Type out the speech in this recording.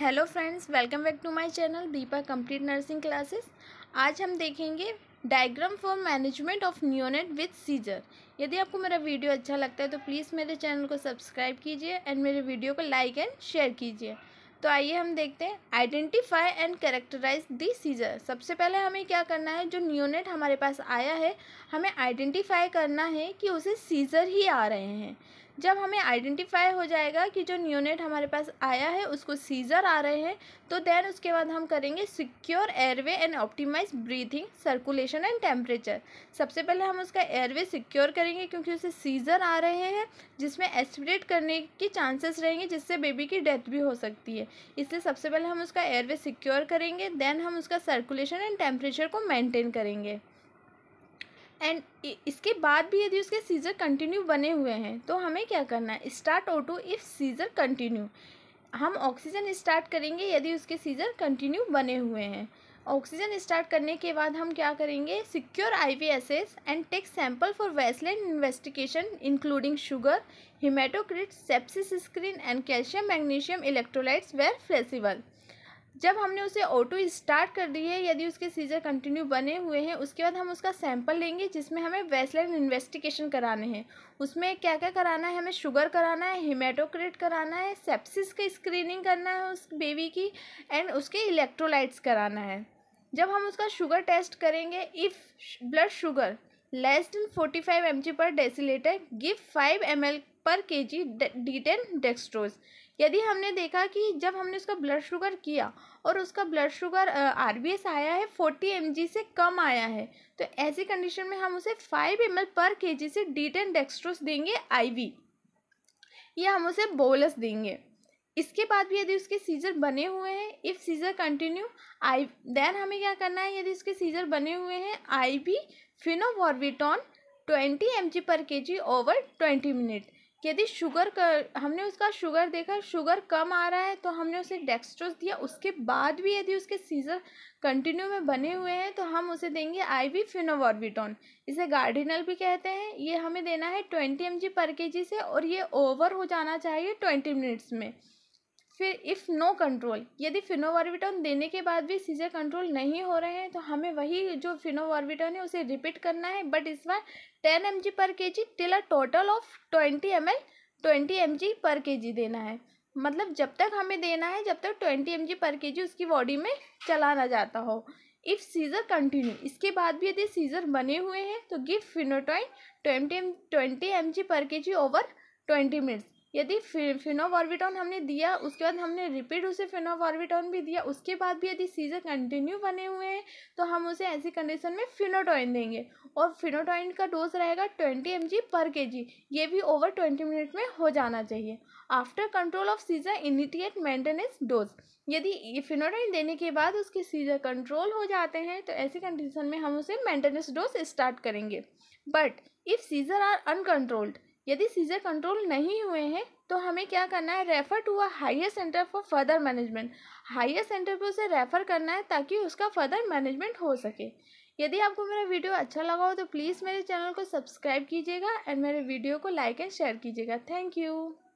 hello friends welcome back to my channel Deepa complete nursing classes आज हम देखेंगे diagram for management of neonate with seizure यदि आपको मेरा वीडियो अच्छा लगता है तो प्लीज़ मेरे चैनल को सब्सक्राइब कीजिए एंड मेरे वीडियो को लाइक एंड शेयर कीजिए तो आइए हम देखते हैं identify and characterise the seizure सबसे पहले हमें क्या करना है जो न्यूनेट हमारे पास आया है हमें आइडेंटिफाई करना है कि उसे सीजर ही आ रहे हैं जब हमें आइडेंटिफाई हो जाएगा कि जो न्यूनेट हमारे पास आया है उसको सीजर आ रहे हैं तो देन उसके बाद हम करेंगे secure airway and optimise breathing circulation and temperature सबसे पहले हम उसका एयरवे सिक्योर करेंगे क्योंकि उसे सीजर आ रहे हैं जिसमें एस्पिरेट करने के चांसेस रहेंगे जिससे बेबी की डेथ भी हो सकती है इसलिए सबसे पहले हम उसका एयरवे सिक्योर करेंगे देन हम उसका सर्कुलेशन एंड टेम्परेचर को मेनटेन करेंगे एंड इसके बाद भी यदि उसके सीज़र कंटिन्यू बने हुए हैं तो हमें क्या करना है start auto if seizure continue हम ऑक्सीजन स्टार्ट करेंगे यदि उसके सीज़र कंटिन्यू बने हुए हैं ऑक्सीजन स्टार्ट करने के बाद हम क्या करेंगे secure I V S S and take sample for westland investigation including sugar haematocrit sepsis screen and calcium magnesium electrolytes where feasible जब हमने उसे ऑटो स्टार्ट कर दी है यदि उसके सीजर कंटिन्यू बने हुए हैं उसके बाद हम उसका सैंपल लेंगे जिसमें हमें वेस्टलाइन इन्वेस्टिगेशन कराने हैं उसमें क्या क्या कराना है हमें शुगर कराना है हिमेटोक्रेट कराना है सेप्सिस की स्क्रीनिंग करना है उस बेबी की एंड उसके इलेक्ट्रोलाइट्स कराना है जब हम उसका शुगर टेस्ट करेंगे if blood sugar less than forty five M G per decilitre give five M L per K G D ten dextrose यदि हमने देखा कि जब हमने उसका ब्लड शुगर किया और उसका blood sugar R B S आया है फोर्टी एम जी से कम आया है तो ऐसी कंडीशन में हम उसे five M L per K जी से डी टेन डेक्सट्रोज देंगे आई वी या हम उसे बोलस देंगे इसके बाद भी यदि उसके सीजर बने हुए हैं इफ़ सीजर कंटिन्यू आई देन हमें क्या करना है यदि उसके सीजर बने हुए हैं I V phenobarbitone twenty M G per K G over twenty minute यदि शुगर कर हमने उसका शुगर देखा शुगर कम आ रहा है तो हमने उसे डेक्सट्रोज दिया उसके बाद भी यदि उसके सीजर कंटिन्यू में बने हुए हैं तो हम उसे देंगे आईवी फिनोवॉर्बिटोन इसे गार्डिनल भी कहते हैं ये हमें देना है ट्वेंटी एम पर के जी से और ये ओवर हो जाना चाहिए ट्वेंटी मिनट्स में फिर इफ़ नो कंट्रोल यदि फिनोवार्बिटॉन देने के बाद भी सीजर कंट्रोल नहीं हो रहे हैं तो हमें वही जो फिनोवार्बिटॉन है उसे रिपीट करना है बट इस बार ten M G per K G till a total of twenty M L twenty M G per K जी देना है मतलब जब तक हमें देना है जब तक twenty M G per K जी उसकी बॉडी में चला ना जाता हो इफ़ सीज़र कंटिन्यू इसके बाद भी यदि सीज़र बने हुए हैं तो give phenytoin twenty twenty M G per K G over twenty minutes यदि फिनोवॉर्बिटॉन हमने दिया उसके बाद हमने रिपीट उसे फिनोवॉर्बिटॉन भी दिया उसके बाद भी यदि सीज़र कंटिन्यू बने हुए हैं तो हम उसे ऐसी कंडीशन में फिनोटॉइन देंगे और फिनोटॉइन का डोज रहेगा ट्वेंटी एम पर के ये भी ओवर ट्वेंटी मिनट में हो जाना चाहिए after control of seizure initiate maintenance dose यदि फिनोटाइन देने के बाद उसके सीजर कंट्रोल हो जाते हैं तो ऐसी कंडीशन में हम उसे मेंटेनेंस डोज स्टार्ट करेंगे but if seizure are uncontrolled यदि सीज़र कंट्रोल नहीं हुए हैं तो हमें क्या करना है refer to a higher centre for further management higher centre पर उसे रेफ़र करना है ताकि उसका फर्दर मैनेजमेंट हो सके यदि आपको मेरा वीडियो अच्छा लगा हो तो प्लीज़ मेरे चैनल को सब्सक्राइब कीजिएगा एंड मेरे वीडियो को लाइक एंड शेयर कीजिएगा थैंक यू